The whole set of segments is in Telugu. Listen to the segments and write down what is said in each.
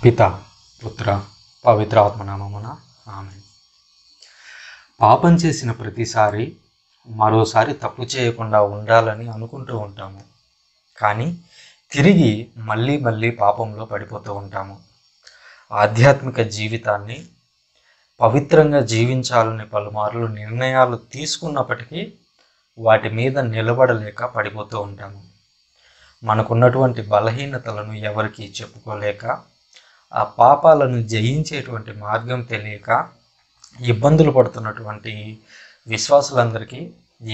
పిత పుత్ర పవిత్రాత్మనామమున ఆమె పాపం చేసిన ప్రతిసారి మరోసారి తప్పు చేయకుండా ఉండాలని అనుకుంటూ ఉంటాము కానీ తిరిగి మళ్ళీ మళ్ళీ పాపంలో పడిపోతూ ఉంటాము ఆధ్యాత్మిక జీవితాన్ని పవిత్రంగా జీవించాలని పలుమార్లు నిర్ణయాలు తీసుకున్నప్పటికీ వాటి మీద నిలబడలేక పడిపోతూ ఉంటాము మనకున్నటువంటి బలహీనతలను ఎవరికీ చెప్పుకోలేక ఆ పాపాలను జయించేటువంటి మార్గం తెలియక ఇబ్బందులు పడుతున్నటువంటి విశ్వాసులందరికీ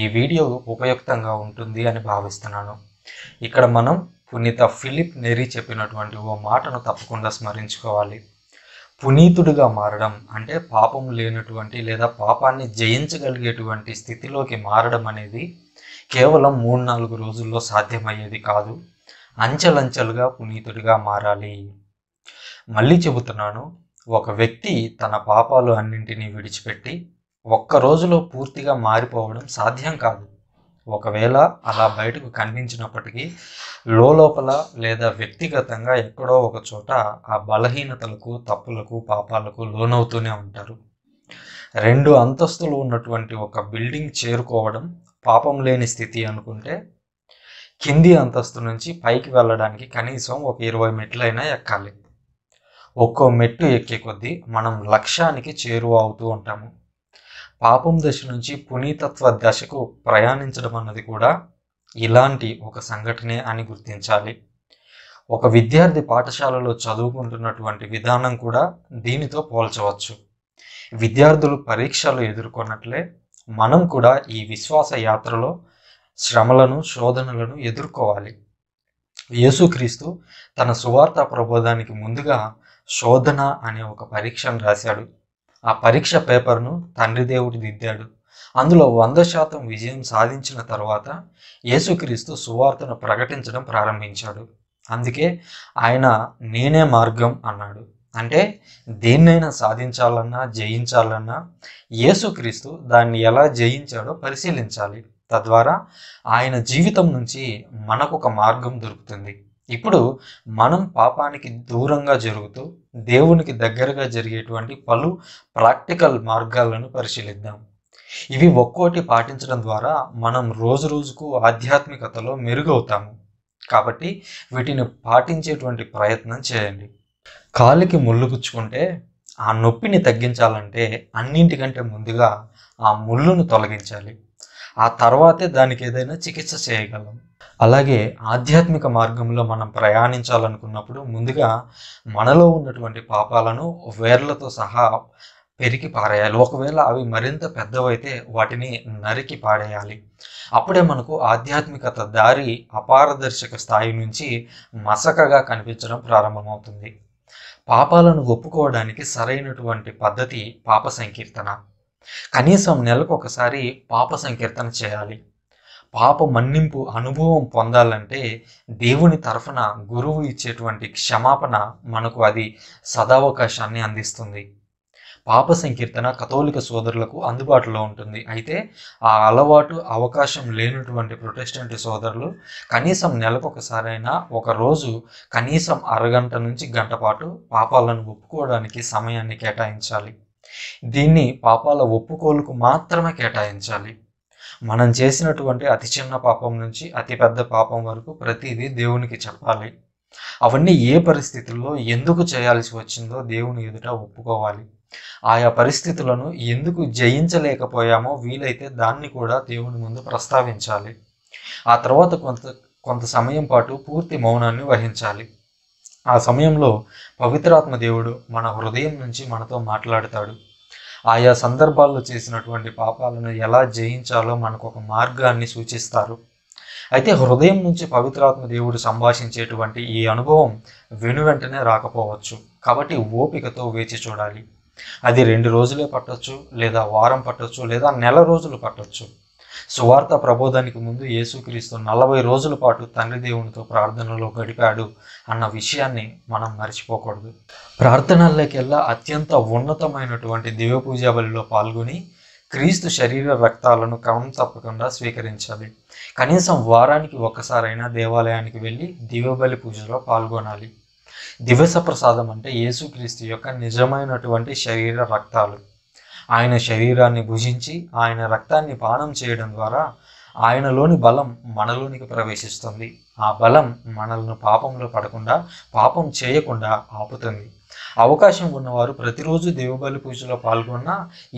ఈ వీడియో ఉపయుక్తంగా ఉంటుంది అని భావిస్తున్నాను ఇక్కడ మనం పునీత ఫిలిప్ నెరీ చెప్పినటువంటి ఓ మాటను తప్పకుండా స్మరించుకోవాలి పునీతుడిగా మారడం అంటే పాపం లేనటువంటి లేదా పాపాన్ని జయించగలిగేటువంటి స్థితిలోకి మారడం అనేది కేవలం మూడు నాలుగు రోజుల్లో సాధ్యమయ్యేది కాదు అంచెలంచెలుగా పునీతుడిగా మారాలి మళ్ళీ చెబుతున్నాను ఒక వ్యక్తి తన పాపాలు అన్నింటినీ విడిచిపెట్టి ఒక్క రోజులో పూర్తిగా మారిపోవడం సాధ్యం కాదు ఒకవేళ అలా బయటకు కనిపించినప్పటికీ లోపల లేదా వ్యక్తిగతంగా ఎక్కడో ఒక చోట ఆ బలహీనతలకు తప్పులకు పాపాలకు లోనవుతూనే ఉంటారు రెండు అంతస్తులు ఉన్నటువంటి ఒక బిల్డింగ్ చేరుకోవడం పాపం లేని స్థితి అనుకుంటే కింది అంతస్తు నుంచి పైకి వెళ్ళడానికి కనీసం ఒక ఇరవై మెట్లైనా ఎక్కాలి ఒక్కో మెట్టు ఎక్కే కొద్దీ మనం లక్ష్యానికి చేరువ అవుతూ ఉంటాము పాపం దశ నుంచి పునీతత్వ దశకు ప్రయాణించడం అన్నది కూడా ఇలాంటి ఒక సంఘటనే అని గుర్తించాలి ఒక విద్యార్థి పాఠశాలలో చదువుకుంటున్నటువంటి విధానం కూడా దీనితో పోల్చవచ్చు విద్యార్థులు పరీక్షలు ఎదుర్కొన్నట్లే మనం కూడా ఈ విశ్వాస యాత్రలో శ్రమలను శోధనలను ఎదుర్కోవాలి యేసుక్రీస్తు తన సువార్త ప్రబోధానికి ముందుగా శోధన అనే ఒక పరీక్షను రాశాడు ఆ పరీక్ష పేపర్ను తండ్రి దేవుడు దిద్దాడు అందులో వంద శాతం విజయం సాధించిన తర్వాత యేసుక్రీస్తు సువార్తను ప్రకటించడం ప్రారంభించాడు అందుకే ఆయన నేనే మార్గం అన్నాడు అంటే దేన్నైనా సాధించాలన్నా జయించాలన్నా యేసుక్రీస్తు దాన్ని ఎలా జయించాడో పరిశీలించాలి తద్వారా ఆయన జీవితం నుంచి మనకు ఒక మార్గం దొరుకుతుంది ఇప్పుడు మనం పాపానికి దూరంగా జరుగుతూ దేవునికి దగ్గరగా జరిగేటువంటి పలు ప్రాక్టికల్ మార్గాలను పరిశీలిద్దాం ఇవి ఒక్కోటి పాటించడం ద్వారా మనం రోజు రోజుకు ఆధ్యాత్మికతలో మెరుగవుతాము కాబట్టి వీటిని పాటించేటువంటి ప్రయత్నం చేయండి కాలికి ముళ్ళుగుచ్చుకుంటే ఆ నొప్పిని తగ్గించాలంటే అన్నింటికంటే ముందుగా ఆ ముళ్ళును తొలగించాలి ఆ తర్వాతే దానికి ఏదైనా చికిత్స చేయగలం అలాగే ఆధ్యాత్మిక మార్గంలో మనం ప్రయాణించాలనుకున్నప్పుడు ముందుగా మనలో ఉన్నటువంటి పాపాలను వేర్లతో సహా పెరికి పారేయాలి ఒకవేళ అవి మరింత పెద్దవైతే వాటిని నరికి పాడేయాలి అప్పుడే మనకు ఆధ్యాత్మికత దారి అపారదర్శక స్థాయి నుంచి మసకగా కనిపించడం ప్రారంభమవుతుంది పాపాలను ఒప్పుకోవడానికి సరైనటువంటి పద్ధతి పాప సంకీర్తన కనీసం నెలకు ఒకసారి పాప సంకీర్తన చేయాలి పాప మన్నింపు అనుభవం పొందాలంటే దేవుని తరఫున గురువు ఇచ్చేటువంటి క్షమాపణ మనకు అది సదావకాశాన్ని అందిస్తుంది పాప సంకీర్తన కథోలిక సోదరులకు అందుబాటులో ఉంటుంది అయితే ఆ అలవాటు అవకాశం లేనటువంటి ప్రొటెస్టెంట్ సోదరులు కనీసం నెలకు ఒక రోజు కనీసం అరగంట నుంచి గంట పాటు పాపాలను ఒప్పుకోవడానికి సమయాన్ని కేటాయించాలి దీన్ని పాపాల ఒప్పుకోలుకు మాత్రమే కేటాయించాలి మనం చేసినటువంటి అతి చిన్న పాపం నుంచి అతి పెద్ద పాపం వరకు ప్రతిదీ దేవునికి చెప్పాలి అవన్నీ ఏ పరిస్థితుల్లో ఎందుకు చేయాల్సి వచ్చిందో దేవుని ఎదుట ఒప్పుకోవాలి ఆయా పరిస్థితులను ఎందుకు జయించలేకపోయామో వీలైతే దాన్ని కూడా దేవుని ముందు ప్రస్తావించాలి ఆ తర్వాత కొంత కొంత సమయం పాటు పూర్తి మౌనాన్ని వహించాలి ఆ సమయంలో పవిత్రాత్మ దేవుడు మన హృదయం నుంచి మనతో మాట్లాడతాడు ఆయా సందర్భాల్లో చేసినటువంటి పాపాలను ఎలా జయించాలో మనకు ఒక మార్గాన్ని సూచిస్తారు అయితే హృదయం నుంచి పవిత్రాత్మ దేవుడు సంభాషించేటువంటి ఈ అనుభవం వెను వెంటనే రాకపోవచ్చు కాబట్టి ఓపికతో వేచి చూడాలి అది రెండు రోజులే పట్టొచ్చు లేదా వారం పట్టొచ్చు లేదా నెల రోజులు పట్టొచ్చు సువార్త ప్రబోధానికి ముందు యేసుక్రీస్తు నలభై రోజుల పాటు తండ్రి దేవునితో ప్రార్థనలో గడిపాడు అన్న విషయాన్ని మనం మర్చిపోకూడదు ప్రార్థనలకెల్లా అత్యంత ఉన్నతమైనటువంటి పూజ బలిలో పాల్గొని క్రీస్తు శరీర రక్తాలను క్రమం తప్పకుండా స్వీకరించాలి కనీసం వారానికి ఒక్కసారైనా దేవాలయానికి వెళ్ళి దివ్యబలి పూజలో పాల్గొనాలి దివస ప్రసాదం అంటే యేసుక్రీస్తు యొక్క నిజమైనటువంటి శరీర రక్తాలు ఆయన శరీరాన్ని భుజించి ఆయన రక్తాన్ని పానం చేయడం ద్వారా ఆయనలోని బలం మనలోనికి ప్రవేశిస్తుంది ఆ బలం మనల్ని పాపంలో పడకుండా పాపం చేయకుండా ఆపుతుంది అవకాశం ఉన్నవారు ప్రతిరోజు దేవబలి పూజలో పాల్గొన్న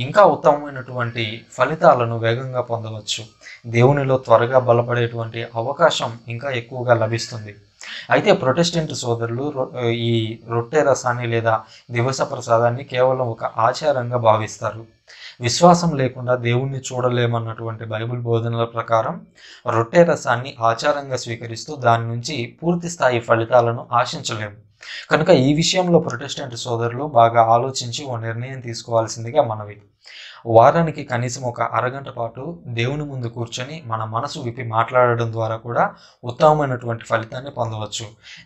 ఇంకా ఉత్తమమైనటువంటి ఫలితాలను వేగంగా పొందవచ్చు దేవునిలో త్వరగా బలపడేటువంటి అవకాశం ఇంకా ఎక్కువగా లభిస్తుంది అయితే ప్రొటెస్టెంట్ సోదరులు ఈ రొట్టె రసాన్ని లేదా దివస ప్రసాదాన్ని కేవలం ఒక ఆచారంగా భావిస్తారు విశ్వాసం లేకుండా దేవుణ్ణి చూడలేమన్నటువంటి బైబిల్ బోధనల ప్రకారం రొట్టె రసాన్ని ఆచారంగా స్వీకరిస్తూ దాని నుంచి పూర్తి స్థాయి ఫలితాలను ఆశించలేము కనుక ఈ విషయంలో ప్రొటెస్టెంట్ సోదరులు బాగా ఆలోచించి ఓ నిర్ణయం తీసుకోవాల్సిందిగా మనవి వారానికి కనీసం ఒక అరగంట పాటు దేవుని ముందు కూర్చొని మన మనసు విప్పి మాట్లాడడం ద్వారా కూడా ఉత్తమమైనటువంటి ఫలితాన్ని పొందవచ్చు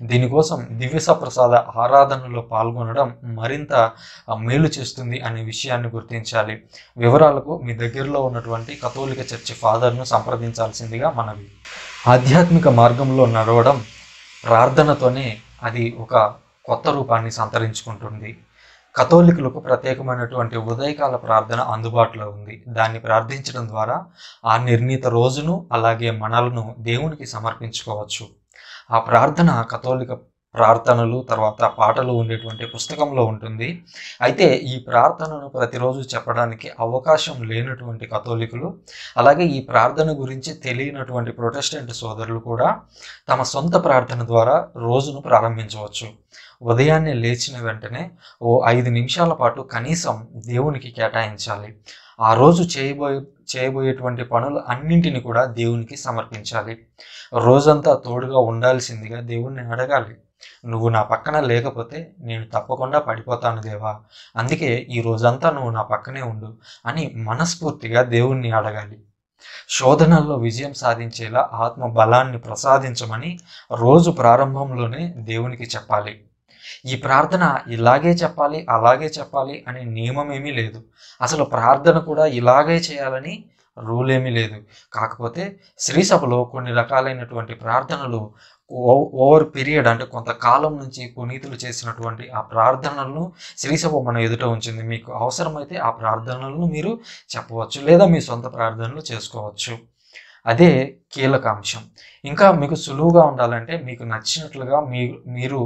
దీనికోసం దివ్య సప్రసాద ఆరాధనలో పాల్గొనడం మరింత మేలు చేస్తుంది అనే విషయాన్ని గుర్తించాలి వివరాలకు మీ దగ్గరలో ఉన్నటువంటి కథోలిక చర్చి ఫాదర్ను సంప్రదించాల్సిందిగా మనవి ఆధ్యాత్మిక మార్గంలో నడవడం ప్రార్థనతోనే అది ఒక కొత్త రూపాన్ని సంతరించుకుంటుంది కథోలికులకు ప్రత్యేకమైనటువంటి ఉదయకాల ప్రార్థన అందుబాటులో ఉంది దాన్ని ప్రార్థించడం ద్వారా ఆ నిర్ణీత రోజును అలాగే మనలను దేవునికి సమర్పించుకోవచ్చు ఆ ప్రార్థన కథోలిక ప్రార్థనలు తర్వాత పాటలు ఉండేటువంటి పుస్తకంలో ఉంటుంది అయితే ఈ ప్రార్థనను ప్రతిరోజు చెప్పడానికి అవకాశం లేనటువంటి కథోలికులు అలాగే ఈ ప్రార్థన గురించి తెలియనటువంటి ప్రొటెస్టెంట్ సోదరులు కూడా తమ సొంత ప్రార్థన ద్వారా రోజును ప్రారంభించవచ్చు ఉదయాన్నే లేచిన వెంటనే ఓ ఐదు నిమిషాల పాటు కనీసం దేవునికి కేటాయించాలి ఆ రోజు చేయబోయే చేయబోయేటువంటి పనులు అన్నింటిని కూడా దేవునికి సమర్పించాలి రోజంతా తోడుగా ఉండాల్సిందిగా దేవుణ్ణి అడగాలి నువ్వు నా పక్కన లేకపోతే నేను తప్పకుండా పడిపోతాను దేవా అందుకే ఈ రోజంతా నువ్వు నా పక్కనే ఉండు అని మనస్ఫూర్తిగా దేవుణ్ణి అడగాలి శోధనల్లో విజయం సాధించేలా ఆత్మ బలాన్ని ప్రసాదించమని రోజు ప్రారంభంలోనే దేవునికి చెప్పాలి ఈ ప్రార్థన ఇలాగే చెప్పాలి అలాగే చెప్పాలి అనే నియమం ఏమీ లేదు అసలు ప్రార్థన కూడా ఇలాగే చేయాలని రూల్ ఏమీ లేదు కాకపోతే శ్రీసభలో కొన్ని రకాలైనటువంటి ప్రార్థనలు ఓవర్ పీరియడ్ అంటే కొంతకాలం నుంచి పునీతులు చేసినటువంటి ఆ ప్రార్థనలను శ్రీసభ మన ఎదుట ఉంచింది మీకు అవసరమైతే ఆ ప్రార్థనలను మీరు చెప్పవచ్చు లేదా మీ సొంత ప్రార్థనలు చేసుకోవచ్చు అదే కీలక అంశం ఇంకా మీకు సులువుగా ఉండాలంటే మీకు నచ్చినట్లుగా మీ మీరు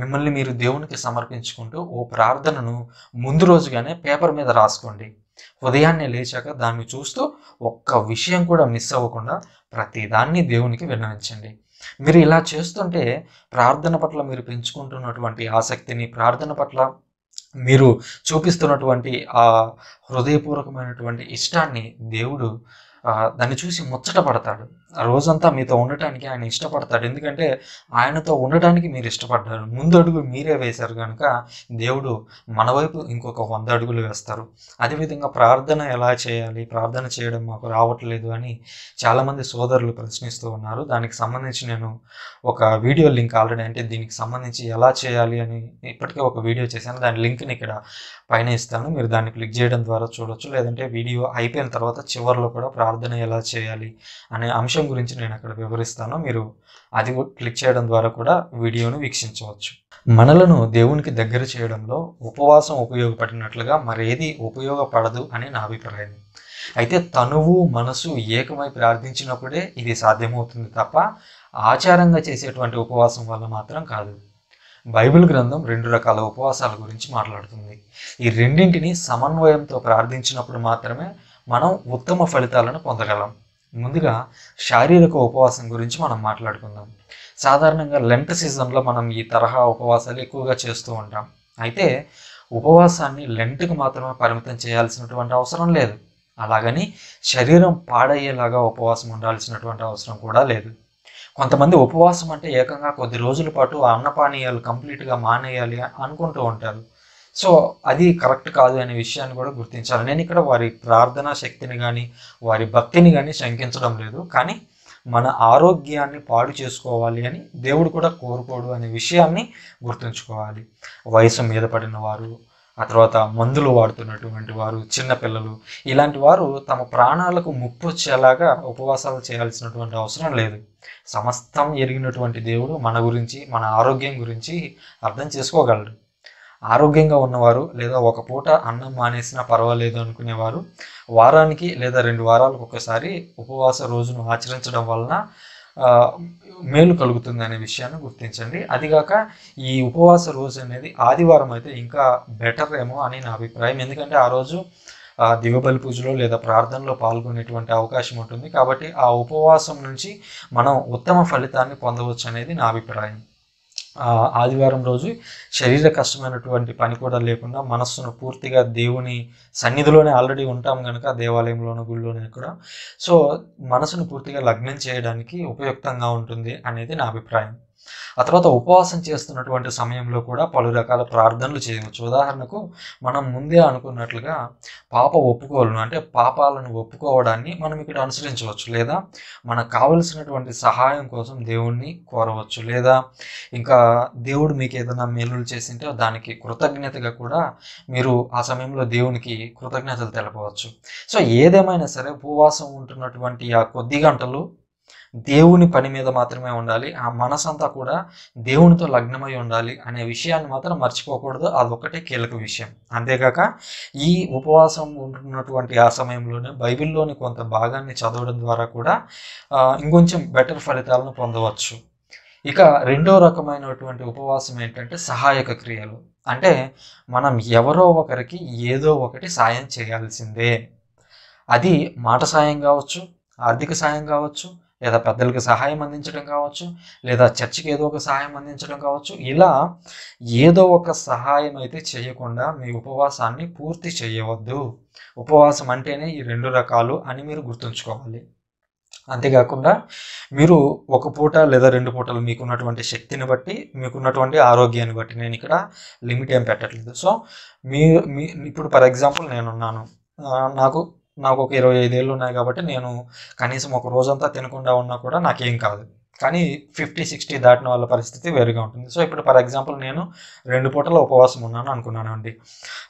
మిమ్మల్ని మీరు దేవునికి సమర్పించుకుంటూ ఓ ప్రార్థనను ముందు రోజుగానే పేపర్ మీద రాసుకోండి ఉదయాన్నే లేచాక దాన్ని చూస్తూ ఒక్క విషయం కూడా మిస్ అవ్వకుండా ప్రతిదాన్ని దేవునికి విన్నవించండి మీరు ఇలా చేస్తుంటే ప్రార్థన పట్ల మీరు పెంచుకుంటున్నటువంటి ఆసక్తిని ప్రార్థన పట్ల మీరు చూపిస్తున్నటువంటి ఆ హృదయపూర్వకమైనటువంటి ఇష్టాన్ని దేవుడు దాన్ని చూసి ముచ్చట పడతాడు రోజంతా మీతో ఉండటానికి ఆయన ఇష్టపడతాడు ఎందుకంటే ఆయనతో ఉండటానికి మీరు ఇష్టపడ్డారు ముందు అడుగు మీరే వేశారు కనుక దేవుడు మన వైపు ఇంకొక వంద అడుగులు వేస్తారు అదేవిధంగా ప్రార్థన ఎలా చేయాలి ప్రార్థన చేయడం మాకు రావట్లేదు అని చాలామంది సోదరులు ప్రశ్నిస్తూ ఉన్నారు దానికి సంబంధించి నేను ఒక వీడియో లింక్ ఆల్రెడీ అంటే దీనికి సంబంధించి ఎలా చేయాలి అని ఇప్పటికే ఒక వీడియో చేశాను దాని లింక్ని ఇక్కడ పైన ఇస్తాను మీరు దాన్ని క్లిక్ చేయడం ద్వారా చూడొచ్చు లేదంటే వీడియో అయిపోయిన తర్వాత చివరిలో కూడా ప్రార్థన ఎలా చేయాలి అనే అంశం విషయం గురించి నేను అక్కడ వివరిస్తాను మీరు అది క్లిక్ చేయడం ద్వారా కూడా వీడియోను వీక్షించవచ్చు మనలను దేవునికి దగ్గర చేయడంలో ఉపవాసం ఉపయోగపడినట్లుగా మరేది ఉపయోగపడదు అని నా అభిప్రాయం అయితే తనువు మనసు ఏకమై ప్రార్థించినప్పుడే ఇది సాధ్యమవుతుంది తప్ప ఆచారంగా చేసేటువంటి ఉపవాసం వల్ల మాత్రం కాదు బైబిల్ గ్రంథం రెండు రకాల ఉపవాసాల గురించి మాట్లాడుతుంది ఈ రెండింటిని సమన్వయంతో ప్రార్థించినప్పుడు మాత్రమే మనం ఉత్తమ ఫలితాలను పొందగలం ముందుగా శారీరక ఉపవాసం గురించి మనం మాట్లాడుకుందాం సాధారణంగా లెంట్ సీజన్లో మనం ఈ తరహా ఉపవాసాలు ఎక్కువగా చేస్తూ ఉంటాం అయితే ఉపవాసాన్ని లెంట్కి మాత్రమే పరిమితం చేయాల్సినటువంటి అవసరం లేదు అలాగని శరీరం పాడయ్యేలాగా ఉపవాసం ఉండాల్సినటువంటి అవసరం కూడా లేదు కొంతమంది ఉపవాసం అంటే ఏకంగా కొద్ది రోజుల పాటు అన్నపానీయాలు కంప్లీట్గా మానేయాలి అనుకుంటూ ఉంటారు సో అది కరెక్ట్ కాదు అనే విషయాన్ని కూడా గుర్తించాలి నేను ఇక్కడ వారి ప్రార్థనా శక్తిని కానీ వారి భక్తిని కానీ శంకించడం లేదు కానీ మన ఆరోగ్యాన్ని పాడు చేసుకోవాలి అని దేవుడు కూడా కోరుకోడు అనే విషయాన్ని గుర్తుంచుకోవాలి వయసు మీద పడిన వారు ఆ తర్వాత మందులు వాడుతున్నటువంటి వారు చిన్నపిల్లలు ఇలాంటి వారు తమ ప్రాణాలకు ముప్పు వచ్చేలాగా ఉపవాసాలు చేయాల్సినటువంటి అవసరం లేదు సమస్తం ఎరిగినటువంటి దేవుడు మన గురించి మన ఆరోగ్యం గురించి అర్థం చేసుకోగలడు ఆరోగ్యంగా ఉన్నవారు లేదా ఒక పూట అన్నం మానేసినా పర్వాలేదు అనుకునేవారు వారానికి లేదా రెండు వారాలకు ఒకసారి ఉపవాస రోజును ఆచరించడం వలన మేలు కలుగుతుంది అనే విషయాన్ని గుర్తించండి అదిగాక ఈ ఉపవాస రోజు అనేది ఆదివారం అయితే ఇంకా బెటర్ ఏమో అని నా అభిప్రాయం ఎందుకంటే ఆ రోజు దివబలి పూజలో లేదా ప్రార్థనలో పాల్గొనేటువంటి అవకాశం ఉంటుంది కాబట్టి ఆ ఉపవాసం నుంచి మనం ఉత్తమ ఫలితాన్ని పొందవచ్చు అనేది నా అభిప్రాయం ఆదివారం రోజు శరీర కష్టమైనటువంటి పని కూడా లేకుండా మనస్సును పూర్తిగా దేవుని సన్నిధిలోనే ఆల్రెడీ ఉంటాం కనుక దేవాలయంలోనూ గుళ్ళోనే కూడా సో మనసును పూర్తిగా లగ్నం చేయడానికి ఉపయుక్తంగా ఉంటుంది అనేది నా అభిప్రాయం ఆ తర్వాత ఉపవాసం చేస్తున్నటువంటి సమయంలో కూడా పలు రకాల ప్రార్థనలు చేయవచ్చు ఉదాహరణకు మనం ముందే అనుకున్నట్లుగా పాప ఒప్పుకోలను అంటే పాపాలను ఒప్పుకోవడాన్ని మనం ఇక్కడ అనుసరించవచ్చు లేదా మనకు కావలసినటువంటి సహాయం కోసం దేవుణ్ణి కోరవచ్చు లేదా ఇంకా దేవుడు మీకు ఏదైనా మేలులు చేసింటే దానికి కృతజ్ఞతగా కూడా మీరు ఆ సమయంలో దేవునికి కృతజ్ఞతలు తెలపవచ్చు సో ఏదేమైనా సరే ఉపవాసం ఉంటున్నటువంటి ఆ కొద్ది గంటలు దేవుని పని మీద మాత్రమే ఉండాలి ఆ మనసంతా కూడా దేవునితో లగ్నమై ఉండాలి అనే విషయాన్ని మాత్రం మర్చిపోకూడదు ఒకటే కీలక విషయం అంతేకాక ఈ ఉపవాసం ఉంటున్నటువంటి ఆ సమయంలోనే బైబిల్లోని కొంత భాగాన్ని చదవడం ద్వారా కూడా ఇంకొంచెం బెటర్ ఫలితాలను పొందవచ్చు ఇక రెండో రకమైనటువంటి ఉపవాసం ఏంటంటే సహాయక క్రియలు అంటే మనం ఎవరో ఒకరికి ఏదో ఒకటి సాయం చేయాల్సిందే అది మాట సాయం కావచ్చు ఆర్థిక సాయం కావచ్చు లేదా పెద్దలకి సహాయం అందించడం కావచ్చు లేదా చర్చికి ఏదో ఒక సహాయం అందించడం కావచ్చు ఇలా ఏదో ఒక సహాయం అయితే చేయకుండా మీ ఉపవాసాన్ని పూర్తి చేయవద్దు ఉపవాసం అంటేనే ఈ రెండు రకాలు అని మీరు గుర్తుంచుకోవాలి అంతేకాకుండా మీరు ఒక పూట లేదా రెండు పూటలు మీకున్నటువంటి శక్తిని బట్టి మీకున్నటువంటి ఆరోగ్యాన్ని బట్టి నేను ఇక్కడ లిమిట్ ఏం పెట్టట్లేదు సో మీ ఇప్పుడు ఫర్ ఎగ్జాంపుల్ నేనున్నాను నాకు నాకు ఒక ఇరవై ఐదేళ్ళు ఉన్నాయి కాబట్టి నేను కనీసం ఒక రోజంతా తినకుండా ఉన్నా కూడా నాకేం కాదు కానీ ఫిఫ్టీ సిక్స్టీ దాటిన వాళ్ళ పరిస్థితి వేరుగా ఉంటుంది సో ఇప్పుడు ఫర్ ఎగ్జాంపుల్ నేను రెండు పూటల ఉపవాసం ఉన్నాను అనుకున్నాను అండి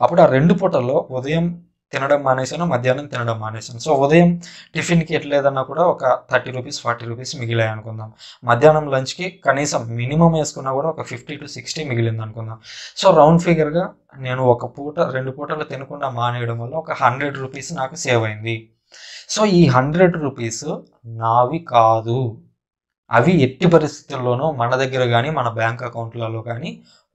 అప్పుడు ఆ రెండు పూటల్లో ఉదయం తినడం మానేశాను మధ్యాహ్నం తినడం మానేశాను సో ఉదయం టిఫిన్కి ఎట్లేదన్నా కూడా ఒక థర్టీ రూపీస్ ఫార్టీ రూపీస్ మిగిలాయి అనుకుందాం మధ్యాహ్నం లంచ్కి కనీసం మినిమం వేసుకున్నా కూడా ఒక ఫిఫ్టీ టు సిక్స్టీ మిగిలింది అనుకుందాం సో రౌండ్ ఫిగర్గా నేను ఒక పూట రెండు పూటలు తినకుండా మానేయడం వల్ల ఒక హండ్రెడ్ రూపీస్ నాకు సేవ్ అయింది సో ఈ హండ్రెడ్ రూపీస్ నావి కాదు అవి ఎట్టి పరిస్థితుల్లోనూ మన దగ్గర కానీ మన బ్యాంక్ అకౌంట్లలో కానీ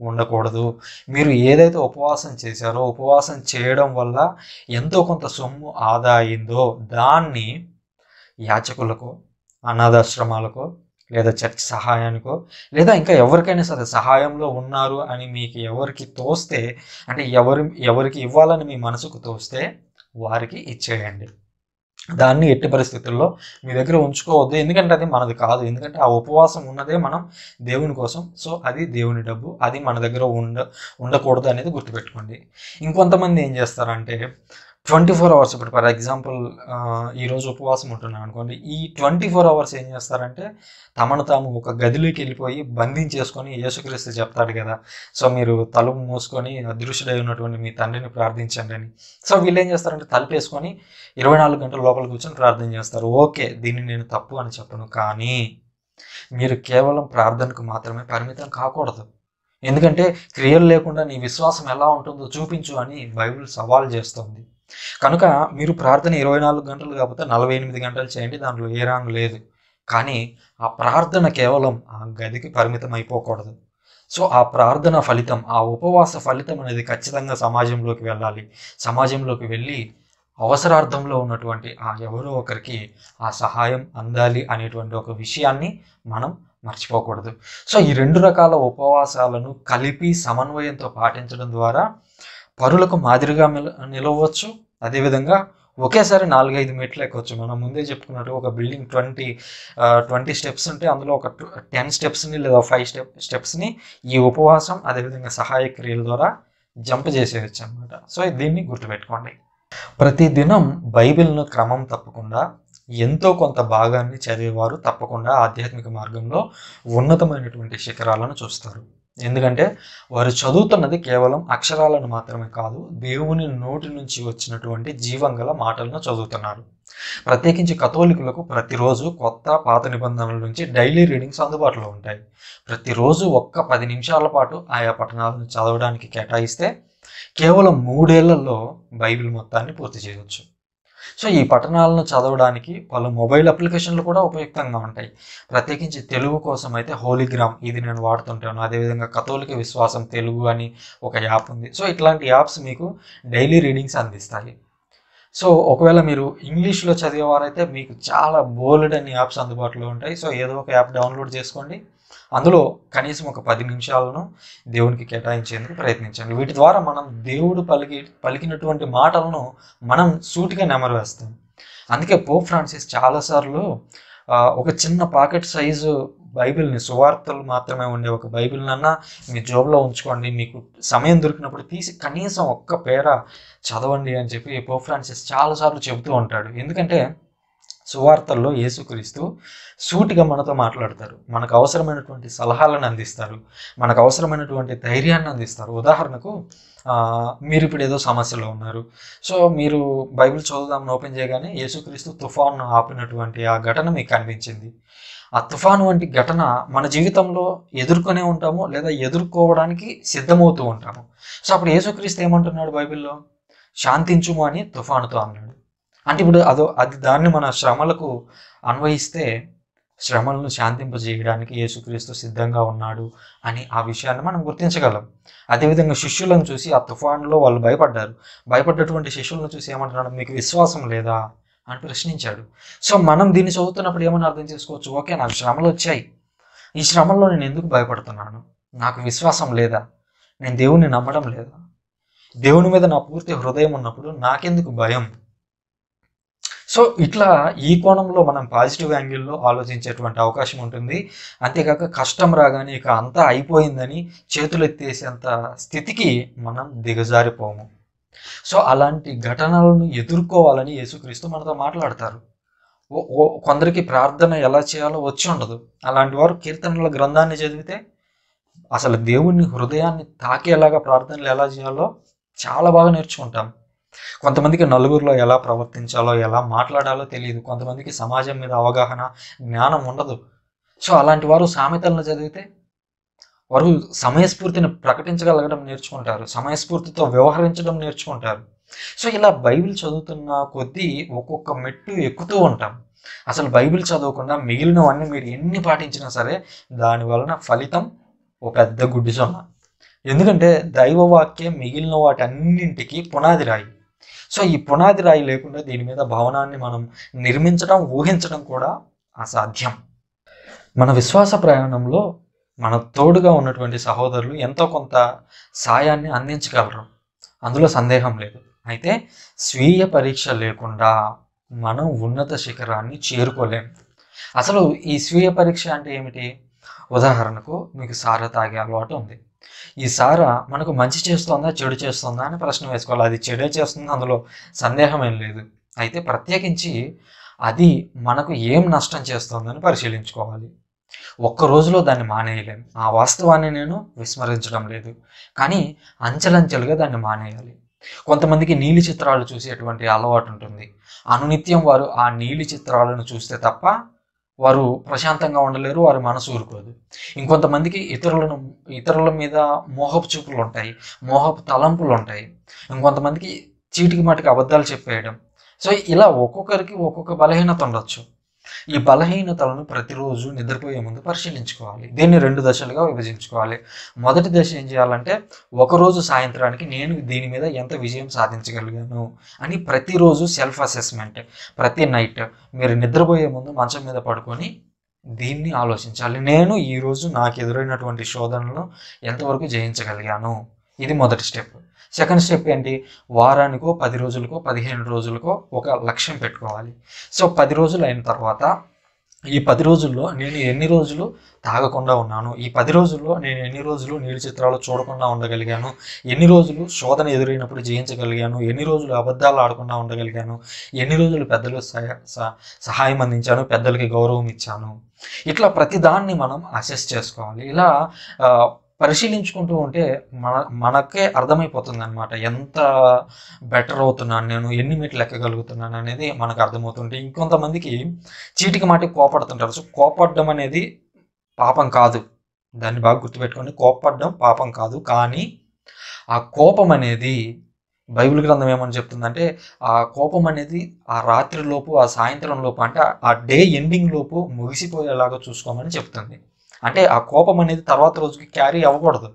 ఉండకూడదు మీరు ఏదైతే ఉపవాసం చేశారో ఉపవాసం చేయడం వల్ల ఎంతో కొంత సొమ్ము ఆదా అయిందో దాన్ని యాచకులకు అనాథాశ్రమాలకు లేదా చర్చ్ సహాయానికో లేదా ఇంకా ఎవరికైనా సరే సహాయంలో ఉన్నారు అని మీకు ఎవరికి తోస్తే అంటే ఎవరి ఎవరికి ఇవ్వాలని మీ మనసుకు తోస్తే వారికి ఇచ్చేయండి దాన్ని ఎట్టి పరిస్థితుల్లో మీ దగ్గర ఉంచుకోవద్దు ఎందుకంటే అది మనది కాదు ఎందుకంటే ఆ ఉపవాసం ఉన్నదే మనం దేవుని కోసం సో అది దేవుని డబ్బు అది మన దగ్గర ఉండ ఉండకూడదు అనేది గుర్తుపెట్టుకోండి ఇంకొంతమంది ఏం చేస్తారంటే ట్వంటీ ఫోర్ అవర్స్ ఇప్పుడు ఫర్ ఎగ్జాంపుల్ ఈరోజు ఉపవాసం ఉంటున్నాం అనుకోండి ఈ ట్వంటీ ఫోర్ అవర్స్ ఏం చేస్తారంటే తమను తాము ఒక గదిలోకి వెళ్ళిపోయి బంధించేసుకొని యేసుక్రీస్తు చెప్తాడు కదా సో మీరు తలుపు మూసుకొని అదృశ్యుడై ఉన్నటువంటి మీ తండ్రిని ప్రార్థించండి అని సో వీళ్ళు ఏం చేస్తారంటే తలుపేసుకొని ఇరవై నాలుగు గంటల లోపల కూర్చొని ప్రార్థన చేస్తారు ఓకే దీన్ని నేను తప్పు అని చెప్పను కానీ మీరు కేవలం ప్రార్థనకు మాత్రమే పరిమితం కాకూడదు ఎందుకంటే క్రియలు లేకుండా నీ విశ్వాసం ఎలా ఉంటుందో చూపించు అని బైబిల్ సవాల్ చేస్తుంది కనుక మీరు ప్రార్థన ఇరవై నాలుగు గంటలు కాకపోతే నలభై ఎనిమిది గంటలు చేయండి దాంట్లో ఏ రాంగ్ లేదు కానీ ఆ ప్రార్థన కేవలం ఆ గదికి పరిమితం అయిపోకూడదు సో ఆ ప్రార్థన ఫలితం ఆ ఉపవాస ఫలితం అనేది ఖచ్చితంగా సమాజంలోకి వెళ్ళాలి సమాజంలోకి వెళ్ళి అవసరార్థంలో ఉన్నటువంటి ఆ ఎవరో ఒకరికి ఆ సహాయం అందాలి అనేటువంటి ఒక విషయాన్ని మనం మర్చిపోకూడదు సో ఈ రెండు రకాల ఉపవాసాలను కలిపి సమన్వయంతో పాటించడం ద్వారా పరులకు మాదిరిగా నిలవచ్చు అదేవిధంగా ఒకేసారి నాలుగైదు మీటర్లు ఎక్కవచ్చు మనం ముందే చెప్పుకున్నట్టు ఒక బిల్డింగ్ ట్వంటీ ట్వంటీ స్టెప్స్ ఉంటే అందులో ఒక టెన్ స్టెప్స్ని లేదా ఫైవ్ స్టెప్ స్టెప్స్ని ఈ ఉపవాసం అదేవిధంగా సహాయ క్రియల ద్వారా జంప్ చేసేయచ్చు అనమాట సో దీన్ని గుర్తుపెట్టుకోండి ప్రతిదినం బైబిల్ను క్రమం తప్పకుండా ఎంతో కొంత భాగాన్ని చదివేవారు తప్పకుండా ఆధ్యాత్మిక మార్గంలో ఉన్నతమైనటువంటి శిఖరాలను చూస్తారు ఎందుకంటే వారు చదువుతున్నది కేవలం అక్షరాలను మాత్రమే కాదు దేవుని నోటి నుంచి వచ్చినటువంటి జీవంగల మాటలను చదువుతున్నారు ప్రత్యేకించి కథోలికులకు ప్రతిరోజు కొత్త పాత నిబంధనల నుంచి డైలీ రీడింగ్స్ అందుబాటులో ఉంటాయి ప్రతిరోజు ఒక్క పది నిమిషాల పాటు ఆయా పట్టణాలను చదవడానికి కేటాయిస్తే కేవలం మూడేళ్లలో బైబిల్ మొత్తాన్ని పూర్తి చేయవచ్చు సో ఈ పఠనాలను చదవడానికి పలు మొబైల్ అప్లికేషన్లు కూడా ఉపయుక్తంగా ఉంటాయి ప్రత్యేకించి తెలుగు కోసం అయితే హోలీగ్రామ్ ఇది నేను వాడుతుంటాను అదేవిధంగా కథోలిక విశ్వాసం తెలుగు అని ఒక యాప్ ఉంది సో ఇట్లాంటి యాప్స్ మీకు డైలీ రీడింగ్స్ అందిస్తాయి సో ఒకవేళ మీరు ఇంగ్లీష్లో చదివేవారైతే మీకు చాలా బోల్డ్ అని యాప్స్ అందుబాటులో ఉంటాయి సో ఏదో ఒక యాప్ డౌన్లోడ్ చేసుకోండి అందులో కనీసం ఒక పది నిమిషాలను దేవునికి కేటాయించేందుకు ప్రయత్నించండి వీటి ద్వారా మనం దేవుడు పలికి పలికినటువంటి మాటలను మనం సూటిగా నెమరు వేస్తాం అందుకే పోప్ ఫ్రాన్సిస్ చాలాసార్లు ఒక చిన్న పాకెట్ సైజు బైబిల్ని సువార్తలు మాత్రమే ఉండే ఒక బైబిల్నన్నా మీ జోబులో ఉంచుకోండి మీకు సమయం దొరికినప్పుడు తీసి కనీసం ఒక్క పేర చదవండి అని చెప్పి పోప్ ఫ్రాన్సిస్ చాలాసార్లు చెబుతూ ఉంటాడు ఎందుకంటే సువార్తల్లో యేసుక్రీస్తు సూటిగా మనతో మాట్లాడతారు మనకు అవసరమైనటువంటి సలహాలను అందిస్తారు మనకు అవసరమైనటువంటి ధైర్యాన్ని అందిస్తారు ఉదాహరణకు మీరు ఇప్పుడు ఏదో సమస్యలో ఉన్నారు సో మీరు బైబిల్ చదువుదామని ఓపెన్ చేయగానే యేసుక్రీస్తు తుఫాను ఆపినటువంటి ఆ ఘటన మీకు కనిపించింది ఆ తుఫాను వంటి ఘటన మన జీవితంలో ఎదుర్కొనే ఉంటాము లేదా ఎదుర్కోవడానికి సిద్ధమవుతూ ఉంటాము సో అప్పుడు యేసుక్రీస్తు ఏమంటున్నాడు బైబిల్లో శాంతించుము అని తుఫానుతో అన్నాడు అంటే ఇప్పుడు అదో అది దాన్ని మన శ్రమలకు అన్వయిస్తే శ్రమలను శాంతింపజేయడానికి యేసుక్రీస్తు సిద్ధంగా ఉన్నాడు అని ఆ విషయాన్ని మనం గుర్తించగలం అదేవిధంగా శిష్యులను చూసి ఆ తుఫాన్లో వాళ్ళు భయపడ్డారు భయపడ్డటువంటి శిష్యులను చూసి ఏమంటున్నాడు మీకు విశ్వాసం లేదా అని ప్రశ్నించాడు సో మనం దీన్ని చదువుతున్నప్పుడు ఏమని అర్థం చేసుకోవచ్చు ఓకే నాకు శ్రమలు వచ్చాయి ఈ శ్రమంలో నేను ఎందుకు భయపడుతున్నాను నాకు విశ్వాసం లేదా నేను దేవుణ్ణి నమ్మడం లేదా దేవుని మీద నా పూర్తి హృదయం ఉన్నప్పుడు నాకెందుకు భయం సో ఇట్లా ఈ కోణంలో మనం పాజిటివ్ యాంగిల్లో ఆలోచించేటువంటి అవకాశం ఉంటుంది అంతేకాక కష్టం రాగానే ఇక అంతా అయిపోయిందని చేతులు ఎత్తేసేంత స్థితికి మనం దిగజారిపోము సో అలాంటి ఘటనలను ఎదుర్కోవాలని యేసుక్రీస్తు మనతో మాట్లాడతారు కొందరికి ప్రార్థన ఎలా చేయాలో వచ్చి ఉండదు అలాంటి వారు కీర్తనల గ్రంథాన్ని చదివితే అసలు దేవుణ్ణి హృదయాన్ని తాకేలాగా ప్రార్థనలు ఎలా చేయాలో చాలా బాగా నేర్చుకుంటాం కొంతమందికి నలుగురిలో ఎలా ప్రవర్తించాలో ఎలా మాట్లాడాలో తెలియదు కొంతమందికి సమాజం మీద అవగాహన జ్ఞానం ఉండదు సో అలాంటి వారు సామెతలను చదివితే వారు సమయస్ఫూర్తిని ప్రకటించగలగడం నేర్చుకుంటారు సమయస్ఫూర్తితో వ్యవహరించడం నేర్చుకుంటారు సో ఇలా బైబిల్ చదువుతున్న కొద్దీ ఒక్కొక్క మెట్టు ఎక్కుతూ ఉంటాం అసలు బైబిల్ చదవకుండా మిగిలినవన్నీ మీరు ఎన్ని పాటించినా సరే దాని వలన ఫలితం ఒక పెద్ద గుడ్డి సొమ్మ ఎందుకంటే దైవవాక్యం మిగిలిన వాటన్నింటికి పునాది రాయి సో ఈ పునాది రాయి లేకుండా దీని మీద భవనాన్ని మనం నిర్మించడం ఊహించడం కూడా అసాధ్యం మన విశ్వాస ప్రయాణంలో మన తోడుగా ఉన్నటువంటి సహోదరులు ఎంతో కొంత సాయాన్ని అందించగలరు అందులో సందేహం లేదు అయితే స్వీయ పరీక్ష లేకుండా మనం ఉన్నత శిఖరాన్ని చేరుకోలేం అసలు ఈ స్వీయ పరీక్ష అంటే ఏమిటి ఉదాహరణకు మీకు సార తాగే అలవాటు ఉంది ఈ సారా మనకు మంచి చేస్తుందా చెడు చేస్తుందా అని ప్రశ్న వేసుకోవాలి అది చెడే చేస్తుందా అందులో సందేహం ఏం లేదు అయితే ప్రత్యేకించి అది మనకు ఏం నష్టం చేస్తుందని పరిశీలించుకోవాలి ఒక్క రోజులో దాన్ని మానేయలేం ఆ వాస్తవాన్ని నేను విస్మరించడం లేదు కానీ అంచెలంచెలుగా దాన్ని మానేయాలి కొంతమందికి నీలి చిత్రాలు చూసేటువంటి అలవాటు ఉంటుంది అనునిత్యం వారు ఆ నీలి చిత్రాలను చూస్తే తప్ప వారు ప్రశాంతంగా ఉండలేరు వారి మనసు ఊరుకోదు ఇంకొంతమందికి ఇతరులను ఇతరుల మీద మోహపు చూపులు ఉంటాయి మోహపు తలంపులు ఉంటాయి ఇంకొంతమందికి చీటికి మాటికి అబద్ధాలు చెప్పేయడం సో ఇలా ఒక్కొక్కరికి ఒక్కొక్క బలహీనత ఉండొచ్చు ఈ బలహీనతలను ప్రతిరోజు నిద్రపోయే ముందు పరిశీలించుకోవాలి దీన్ని రెండు దశలుగా విభజించుకోవాలి మొదటి దశ ఏం చేయాలంటే ఒకరోజు సాయంత్రానికి నేను దీని మీద ఎంత విజయం సాధించగలిగాను అని ప్రతిరోజు సెల్ఫ్ అసెస్మెంట్ ప్రతి నైట్ మీరు నిద్రపోయే ముందు మంచం మీద పడుకొని దీన్ని ఆలోచించాలి నేను ఈరోజు నాకు ఎదురైనటువంటి శోధనలో ఎంతవరకు జయించగలిగాను ఇది మొదటి స్టెప్ సెకండ్ స్టెప్ ఏంటి వారానికో పది రోజులకో పదిహేను రోజులకో ఒక లక్ష్యం పెట్టుకోవాలి సో పది రోజులు అయిన తర్వాత ఈ పది రోజుల్లో నేను ఎన్ని రోజులు తాగకుండా ఉన్నాను ఈ పది రోజుల్లో నేను ఎన్ని రోజులు నీళ్ళ చిత్రాలు చూడకుండా ఉండగలిగాను ఎన్ని రోజులు శోధన ఎదురైనప్పుడు జయించగలిగాను ఎన్ని రోజులు అబద్ధాలు ఆడకుండా ఉండగలిగాను ఎన్ని రోజులు పెద్దలు సహాయం అందించాను పెద్దలకి గౌరవం ఇచ్చాను ఇట్లా ప్రతిదాన్ని మనం అసెస్ చేసుకోవాలి ఇలా పరిశీలించుకుంటూ ఉంటే మన మనకే అర్థమైపోతుంది అనమాట ఎంత బెటర్ అవుతున్నాను నేను ఎన్ని మీటర్లు ఎక్కగలుగుతున్నాను అనేది మనకు అర్థమవుతుంటే ఇంకొంతమందికి చీటికి మాటికి కోపడుతుంటారు సో కోపడడం అనేది పాపం కాదు దాన్ని బాగా గుర్తుపెట్టుకోండి కోపడడం పాపం కాదు కానీ ఆ కోపం అనేది బైబిల్ గ్రంథం ఏమని చెప్తుందంటే ఆ కోపం అనేది ఆ రాత్రిలోపు ఆ సాయంత్రం లోపు అంటే ఆ డే ఎండింగ్ లోపు ముగిసిపోయేలాగా చూసుకోమని చెప్తుంది అంటే ఆ కోపం అనేది తర్వాత రోజుకి క్యారీ అవ్వకూడదు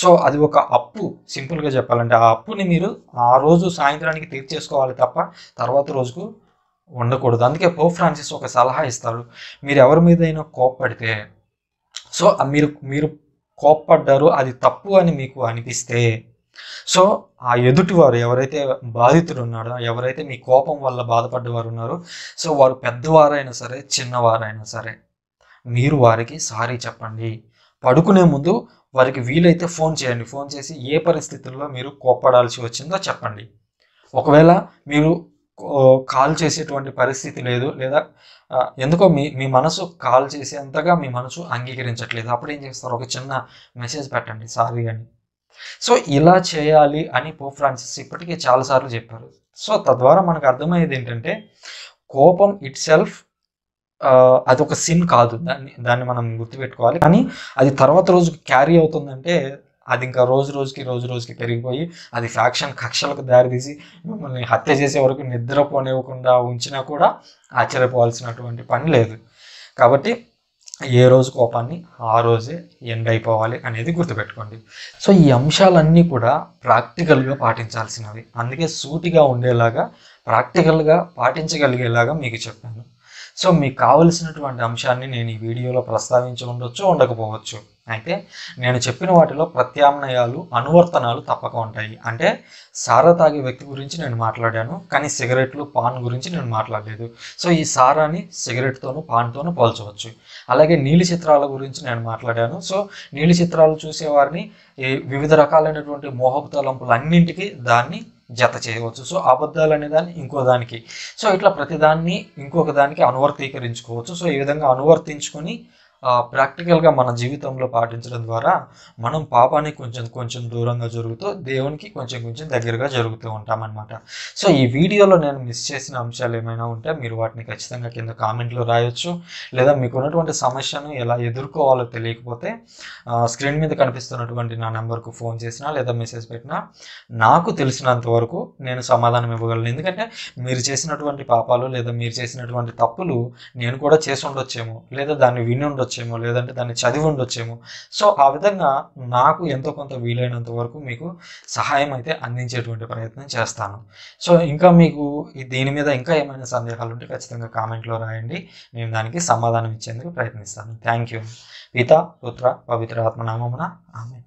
సో అది ఒక అప్పు సింపుల్గా చెప్పాలంటే ఆ అప్పుని మీరు ఆ రోజు సాయంత్రానికి తీర్చేసుకోవాలి తప్ప తర్వాత రోజుకు ఉండకూడదు అందుకే పోప్ ఫ్రాన్సిస్ ఒక సలహా ఇస్తారు మీరు ఎవరి మీదైనా కోప్పడితే సో మీరు మీరు కోప్పడ్డారు అది తప్పు అని మీకు అనిపిస్తే సో ఆ ఎదుటివారు ఎవరైతే బాధితుడు ఉన్నారో ఎవరైతే మీ కోపం వల్ల బాధపడ్డవారు ఉన్నారో సో వారు పెద్దవారైనా సరే చిన్నవారైనా సరే మీరు వారికి సారీ చెప్పండి పడుకునే ముందు వారికి వీలైతే ఫోన్ చేయండి ఫోన్ చేసి ఏ పరిస్థితుల్లో మీరు కోప్పడాల్సి వచ్చిందో చెప్పండి ఒకవేళ మీరు కాల్ చేసేటువంటి పరిస్థితి లేదు లేదా ఎందుకో మీ మీ మనసు కాల్ చేసేంతగా మీ మనసు అంగీకరించట్లేదు అప్పుడు ఏం చేస్తారు ఒక చిన్న మెసేజ్ పెట్టండి సారీ అని సో ఇలా చేయాలి అని పోప్ ఫ్రాన్సిస్ ఇప్పటికే చాలాసార్లు చెప్పారు సో తద్వారా మనకు అర్థమయ్యేది ఏంటంటే కోపం ఇట్ సెల్ఫ్ అదొక సిన్ కాదు దాన్ని దాన్ని మనం గుర్తుపెట్టుకోవాలి కానీ అది తర్వాత రోజు క్యారీ అవుతుందంటే అది ఇంకా రోజు రోజుకి రోజు రోజుకి పెరిగిపోయి అది ఫ్యాక్షన్ కక్షలకు దారితీసి మిమ్మల్ని హత్య చేసే వరకు నిద్రపోనివ్వకుండా ఉంచినా కూడా ఆశ్చర్యపోవాల్సినటువంటి పని లేదు కాబట్టి ఏ రోజు కోపాన్ని ఆ రోజే ఎండ్ అయిపోవాలి అనేది గుర్తుపెట్టుకోండి సో ఈ అంశాలన్నీ కూడా ప్రాక్టికల్గా పాటించాల్సినవి అందుకే సూటిగా ఉండేలాగా ప్రాక్టికల్గా పాటించగలిగేలాగా మీకు చెప్పాను సో మీకు కావలసినటువంటి అంశాన్ని నేను ఈ వీడియోలో ప్రస్తావించి ఉండొచ్చు ఉండకపోవచ్చు అయితే నేను చెప్పిన వాటిలో ప్రత్యామ్నాయాలు అనువర్తనాలు తప్పక ఉంటాయి అంటే సారా తాగే వ్యక్తి గురించి నేను మాట్లాడాను కానీ సిగరెట్లు పాన్ గురించి నేను మాట్లాడలేదు సో ఈ సారాని సిగరెట్తోను పాన్తోను పోల్చవచ్చు అలాగే నీలి చిత్రాల గురించి నేను మాట్లాడాను సో నీలి చిత్రాలు చూసేవారిని వివిధ రకాలైనటువంటి మోహపు తలంపులు అన్నింటికీ దాన్ని జత చేయవచ్చు సో అబద్ధాలు అనే దాన్ని ఇంకో దానికి సో ఇట్లా ప్రతిదాన్ని ఇంకొక దానికి అనువర్తీకరించుకోవచ్చు సో ఈ విధంగా అనువర్తించుకొని ప్రాక్టికల్గా మన జీవితంలో పాటించడం ద్వారా మనం పాపాన్ని కొంచెం కొంచెం దూరంగా జరుగుతూ దేవునికి కొంచెం కొంచెం దగ్గరగా జరుగుతూ ఉంటామన్నమాట సో ఈ వీడియోలో నేను మిస్ చేసిన అంశాలు ఏమైనా ఉంటే మీరు వాటిని ఖచ్చితంగా కింద కామెంట్లో రాయొచ్చు లేదా మీకు ఉన్నటువంటి సమస్యను ఎలా ఎదుర్కోవాలో తెలియకపోతే స్క్రీన్ మీద కనిపిస్తున్నటువంటి నా నెంబర్కు ఫోన్ చేసినా లేదా మెసేజ్ పెట్టినా నాకు తెలిసినంత వరకు నేను సమాధానం ఇవ్వగలను ఎందుకంటే మీరు చేసినటువంటి పాపాలు లేదా మీరు చేసినటువంటి తప్పులు నేను కూడా చేసి ఉండొచ్చేమో లేదా దాన్ని విని ఉండొచ్చు ఉండొచ్చేమో లేదంటే దాన్ని చదివి ఉండొచ్చేమో సో ఆ విధంగా నాకు ఎంతో కొంత వీలైనంత వరకు మీకు సహాయం అయితే అందించేటువంటి ప్రయత్నం చేస్తాను సో ఇంకా మీకు దీని మీద ఇంకా ఏమైనా సందేహాలు ఉంటే ఖచ్చితంగా కామెంట్లో రాయండి నేను దానికి సమాధానం ఇచ్చేందుకు ప్రయత్నిస్తాను థ్యాంక్ యూ పిత పుత్ర పవిత్ర ఆత్మనామమున ఆమె